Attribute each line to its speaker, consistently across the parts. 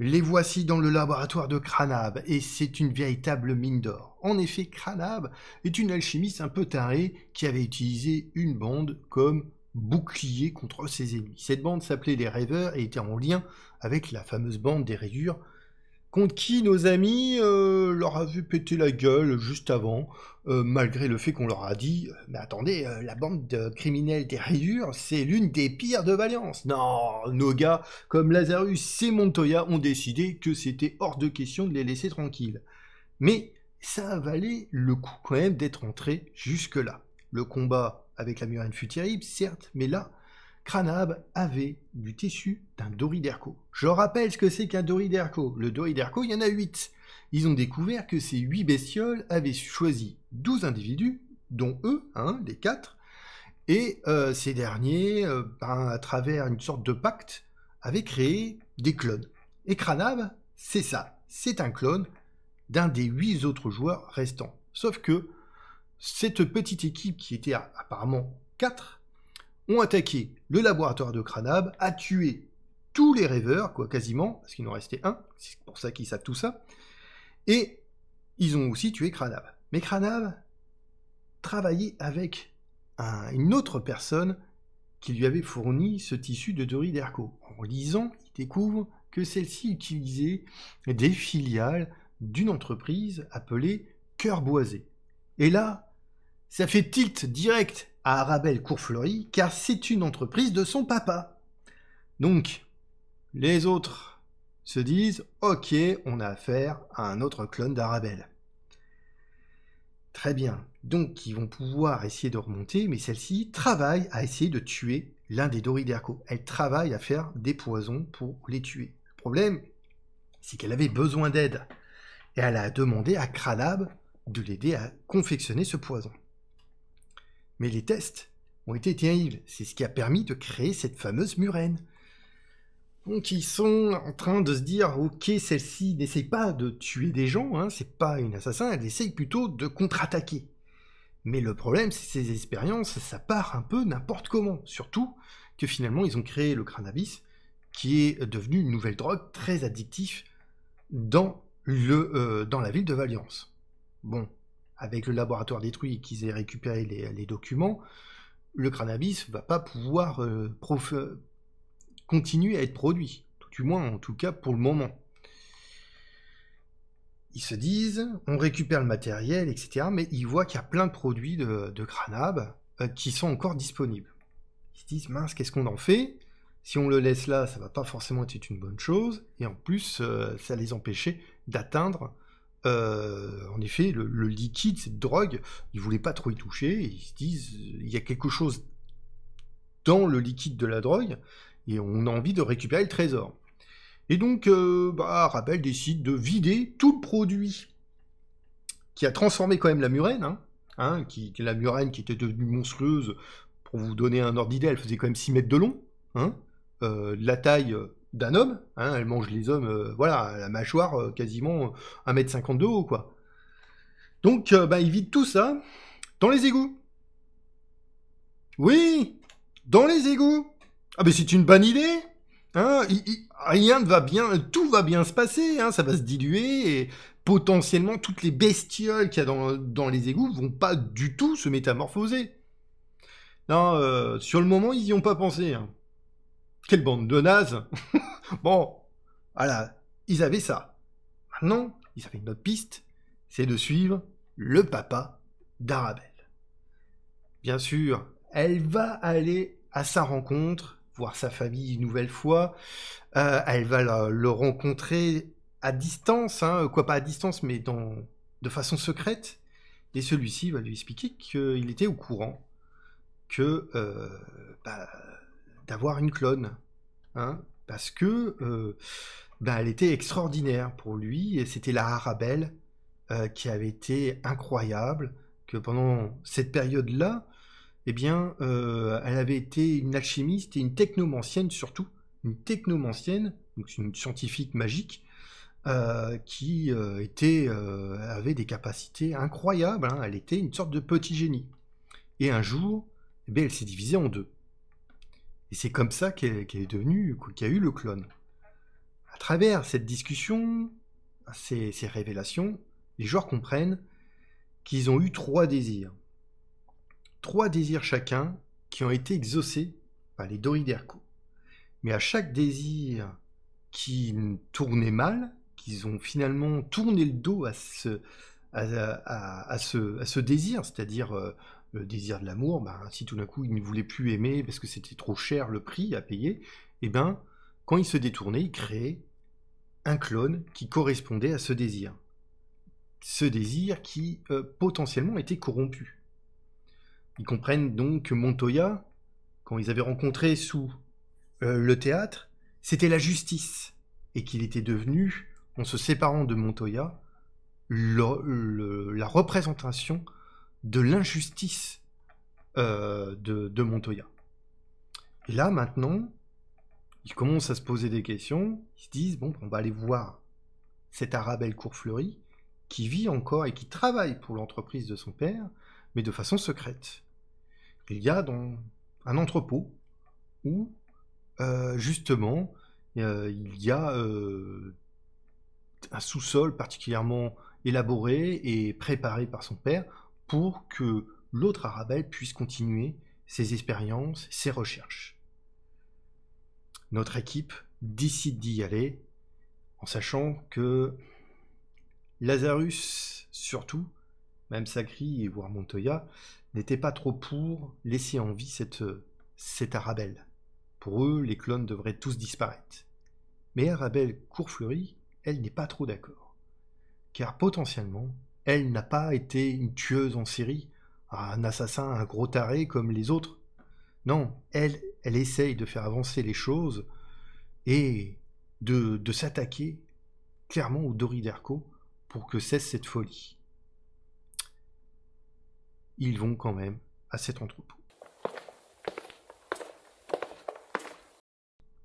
Speaker 1: Les voici dans le laboratoire de Cranab, et c'est une véritable mine d'or. En effet, Cranab est une alchimiste un peu tarée qui avait utilisé une bande comme bouclier contre ses ennemis. Cette bande s'appelait les rêveurs et était en lien avec la fameuse bande des rayures contre qui nos amis euh, leur a vu péter la gueule juste avant, euh, malgré le fait qu'on leur a dit euh, Mais attendez, la bande de criminels des rayures, c'est l'une des pires de Valence. Non, nos gars, comme Lazarus et Montoya, ont décidé que c'était hors de question de les laisser tranquilles. Mais ça valait le coup quand même d'être entré jusque-là. Le combat avec la murène fut terrible, certes, mais là, Cranab avait du tissu d'un Doriderco. Je rappelle ce que c'est qu'un Doriderco. Le Doriderco, il y en a 8. Ils ont découvert que ces 8 bestioles avaient choisi 12 individus, dont eux, hein, les 4, et euh, ces derniers, euh, ben, à travers une sorte de pacte, avaient créé des clones. Et Cranab, c'est ça. C'est un clone d'un des 8 autres joueurs restants. Sauf que cette petite équipe qui était apparemment 4 ont attaqué le laboratoire de Cranab, a tué tous les rêveurs, quoi, quasiment, parce qu'il en restait un, c'est pour ça qu'ils savent tout ça, et ils ont aussi tué Cranab. Mais Cranab travaillait avec une autre personne qui lui avait fourni ce tissu de Doriderco. En lisant, il découvre que celle-ci utilisait des filiales d'une entreprise appelée Cœur Boisé. Et là, ça fait tilt direct à Arabelle Courfleury, car c'est une entreprise de son papa. Donc, les autres se disent Ok, on a affaire à un autre clone d'Arabelle. Très bien. Donc, ils vont pouvoir essayer de remonter, mais celle-ci travaille à essayer de tuer l'un des Doriderco. Elle travaille à faire des poisons pour les tuer. Le problème, c'est qu'elle avait besoin d'aide. Et elle a demandé à Kralab de l'aider à confectionner ce poison. Mais les tests ont été terribles. C'est ce qui a permis de créer cette fameuse murène. Donc ils sont en train de se dire, ok, celle-ci n'essaye pas de tuer des gens, hein, c'est pas une assassin, elle essaye plutôt de contre-attaquer. Mais le problème, c'est ces expériences, ça part un peu n'importe comment. Surtout que finalement, ils ont créé le cannabis, qui est devenu une nouvelle drogue très addictive dans, le, euh, dans la ville de Valiance. Bon, avec le laboratoire détruit et qu'ils aient récupéré les, documents, le cannabis va pas pouvoir euh, euh, continuer à être produit. Tout du moins, en tout cas, pour le moment. Ils se disent, on récupère le matériel, etc. Mais ils voient qu'il y a plein de produits de, de euh, qui sont encore disponibles. Ils se disent, mince, qu'est-ce qu'on en fait si on le laisse là, ça va pas forcément être une bonne chose, et en plus, ça les empêchait d'atteindre euh, en effet, le, liquide, cette drogue, ils voulaient pas trop y toucher. ils se disent, il y a quelque chose dans le liquide de la drogue et on a envie de récupérer le trésor. Et donc, euh, bah, décide de vider tout le produit qui a transformé quand même la murène, hein, hein qui, la murène qui était devenue monstrueuse. Pour vous donner un ordre d'idée, elle faisait quand même 6 mètres de long. Hein, euh, la taille d'un homme. Hein, elle mange les hommes, euh, voilà, la mâchoire euh, quasiment 1m50 euh, de haut, quoi. Donc, bah, ils vident tout ça dans les égouts. Oui, dans les égouts. Ah, mais c'est une bonne idée. Hein, rien ne va bien, tout va bien se passer, hein, ça va se diluer et potentiellement toutes les bestioles qu'il y a dans, les égouts vont pas du tout se métamorphoser. Non, sur le moment, ils n'y ont pas pensé. Hein. Quelle bande de nazes Bon, voilà, ils avaient ça. Maintenant, ils avaient une autre piste, c'est de suivre le papa d'Arabelle. Bien sûr, elle va aller à sa rencontre, voir sa famille une nouvelle fois. Euh, elle va le rencontrer à distance, hein, quoi pas à distance, mais dans, de façon secrète. Et celui-ci va lui expliquer qu'il était au courant que euh, bah, d'avoir une clone. Hein, parce que euh, bah, elle était extraordinaire pour lui, et c'était la Arabelle euh, qui avait été incroyable, que pendant cette période-là, eh bien, euh, elle avait été une alchimiste et une technomancienne surtout, une technomancienne, donc une scientifique magique, qui était, avait des capacités incroyables. Hein, elle était une sorte de petit génie. Et un jour, eh elle s'est divisée en deux. Et c'est comme ça qu'elle est devenue, qu'il y a eu le clone. À travers cette discussion, ces, révélations, les joueurs comprennent qu'ils ont eu trois désirs. Trois désirs chacun qui ont été exaucés par les Doriderco. Mais à chaque désir qui tournait mal, qu'ils ont finalement tourné le dos à ce, à, ce, à ce désir, c'est-à-dire euh, le euh, désir de l'amour, ben, si tout d'un coup il ne voulait plus aimer parce que c'était trop cher le prix à payer, et eh ben quand il se détournait, il créait un clone qui correspondait à ce désir. Ce désir qui euh, potentiellement était corrompu. Ils comprennent donc que Montoya, quand ils avaient rencontré sous euh, le théâtre, c'était la justice, et qu'il était devenu, en se séparant de Montoya, la représentation de l'injustice euh, de, Montoya. Et là, maintenant, ils commencent à se poser des questions. Ils se disent bon, on va aller voir cette Arabelle Courfleury qui vit encore et qui travaille pour l'entreprise de son père, mais de façon secrète. Il y a dans un entrepôt où, euh, justement, euh, il y a un sous-sol particulièrement élaboré et préparé par son père pour que l'autre Arabelle puisse continuer ses expériences, ses recherches. Notre équipe décide d'y aller en sachant que Lazarus, surtout, même Sacri et voire Montoya, n'étaient pas trop pour laisser en vie cette, cette Arabelle. Pour eux, les clones devraient tous disparaître. Mais Arabelle Courfleury, elle n'est pas trop d'accord. Car potentiellement, elle n'a pas été une tueuse en série, un assassin, un gros taré comme les autres. Non, elle, elle essaye de faire avancer les choses et de, de s'attaquer clairement au Doris Derco pour que cesse cette folie. Ils vont quand même à cet entrepôt.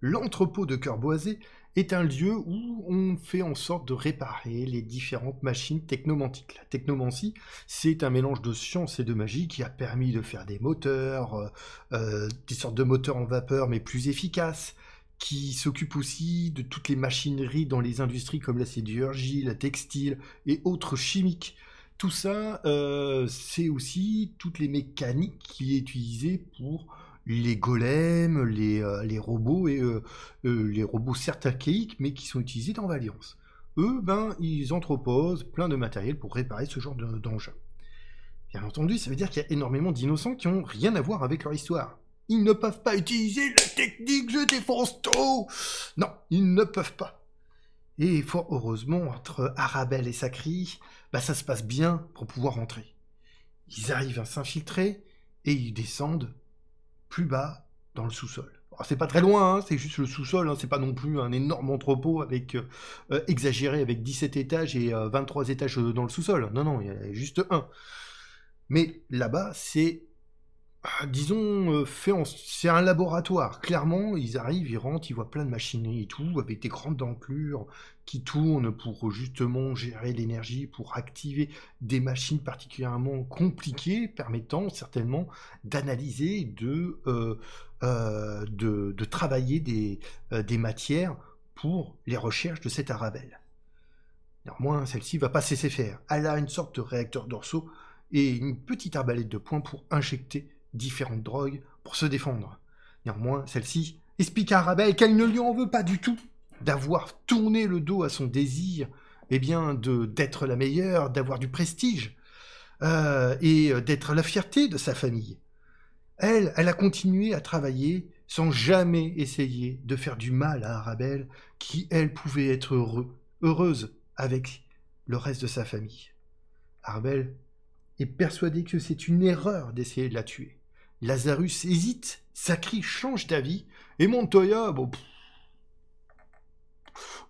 Speaker 1: L'entrepôt de Cœur Boisé est un lieu où on fait en sorte de réparer les différentes machines technomantiques. La technomancie, c'est un mélange de science et de magie qui a permis de faire des moteurs, euh, euh, des sortes de moteurs en vapeur mais plus efficaces, qui s'occupe aussi de toutes les machineries dans les industries comme la sidérurgie, la textile et autres chimiques. Tout ça, euh, c'est aussi toutes les mécaniques qui est utilisées pour les golems, les, euh, robots et euh, euh, les robots certes archaïques mais qui sont utilisés dans Valiance. Eux, ben, ils entreposent plein de matériel pour réparer ce genre danger. Bien entendu, ça veut dire qu'il y a énormément d'innocents qui n'ont rien à voir avec leur histoire. Ils ne peuvent pas utiliser la technique je défonce tôt Non, ils ne peuvent pas. Et fort heureusement, entre Arabelle et Sacri, bah ça se passe bien pour pouvoir entrer. Ils arrivent à s'infiltrer et ils descendent plus bas dans le sous-sol. C'est pas très loin, hein, c'est juste le sous-sol, hein, c'est pas non plus un énorme entrepôt avec euh, euh, exagéré avec 17 étages et 23 euh, étages dans le sous-sol. Non, non, il y en a juste un. Mais là-bas, c'est ah, disons, euh, fait c'est un laboratoire. Clairement, ils arrivent, ils rentrent, ils voient plein de machineries et tout, avec des grandes enclures qui tournent pour euh, justement gérer l'énergie, pour activer des machines particulièrement compliquées, permettant certainement d'analyser, de, euh, de, travailler des, matières pour les recherches de cette Arabelle. Néanmoins, celle-ci ne va pas cesser faire. Elle a une sorte de réacteur dorsaux et une petite arbalète de points pour injecter différentes drogues pour se défendre. Néanmoins, celle-ci explique à Arabelle qu'elle ne lui en veut pas du tout d'avoir tourné le dos à son désir eh bien, de d'être la meilleure, d'avoir du prestige euh, et d'être la fierté de sa famille. Elle, elle a continué à travailler sans jamais essayer de faire du mal à Arabelle, qui, elle, pouvait être heureuse avec le reste de sa famille. Arabelle est persuadé que c'est une erreur d'essayer de la tuer. Lazarus hésite, sa cri change d'avis, et Montoya, bon,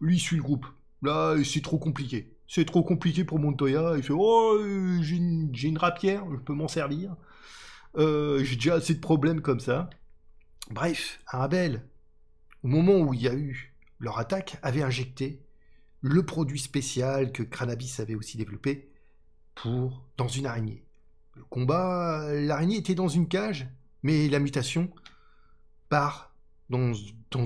Speaker 1: lui suit le groupe. Là, c'est trop compliqué. C'est trop compliqué pour Montoya. Il fait Oh, j'ai une, une, rapière, je peux m'en servir. Euh, j'ai déjà assez de problèmes comme ça. Bref, Arabelle, au moment où il y a eu leur attaque, avait injecté le produit spécial que Cranabis avait aussi développé, dans une araignée. Le combat, l'araignée était dans une cage, mais la mutation part dans,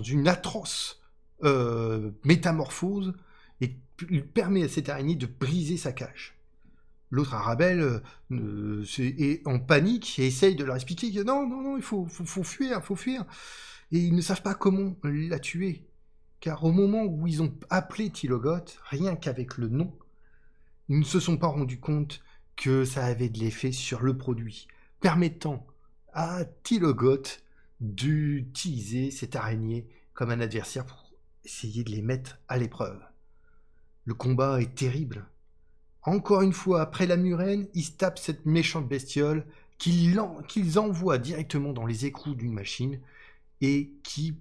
Speaker 1: une atroce euh, métamorphose et lui permet à cette araignée de briser sa cage. L'autre Arabelle euh, est en panique et essaye de leur expliquer que non, non, non, il faut, faut, il fuir, faut fuir. Et ils ne savent pas comment la tuer. Car au moment où ils ont appelé Tilogoth, rien qu'avec le nom, ils ne se sont pas rendus compte que ça avait de l'effet sur le produit, permettant à Tilogot d'utiliser cette araignée comme un adversaire pour essayer de les mettre à l'épreuve. Le combat est terrible. Encore une fois, après la murène, ils tapent cette méchante bestiole qu'ils envoient directement dans les écrous d'une machine et qui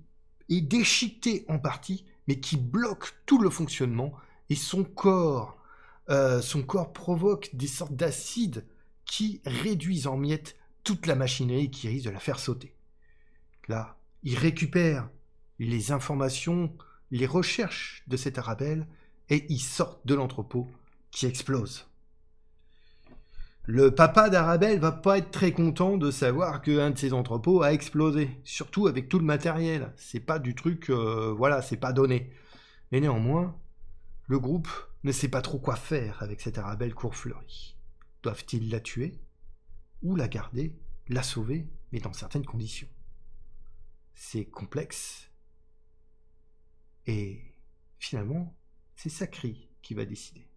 Speaker 1: est déchiquetée en partie, mais qui bloque tout le fonctionnement et son corps euh, son corps provoque des sortes d'acides qui réduisent en miettes toute la machinerie qui risque de la faire sauter. Là, il récupère les informations, les recherches de cette arabelle et il sort de l'entrepôt qui explose. Le papa d'Arabelle va pas être très content de savoir qu'un de ses entrepôts a explosé, surtout avec tout le matériel. C'est pas du truc, euh, voilà, c'est pas donné. Mais néanmoins, le groupe ne sait pas trop quoi faire avec cette Arabelle Courfleurie. Doivent-ils la tuer Ou la garder La sauver Mais dans certaines conditions. C'est complexe. Et finalement, c'est Sacri qui va décider.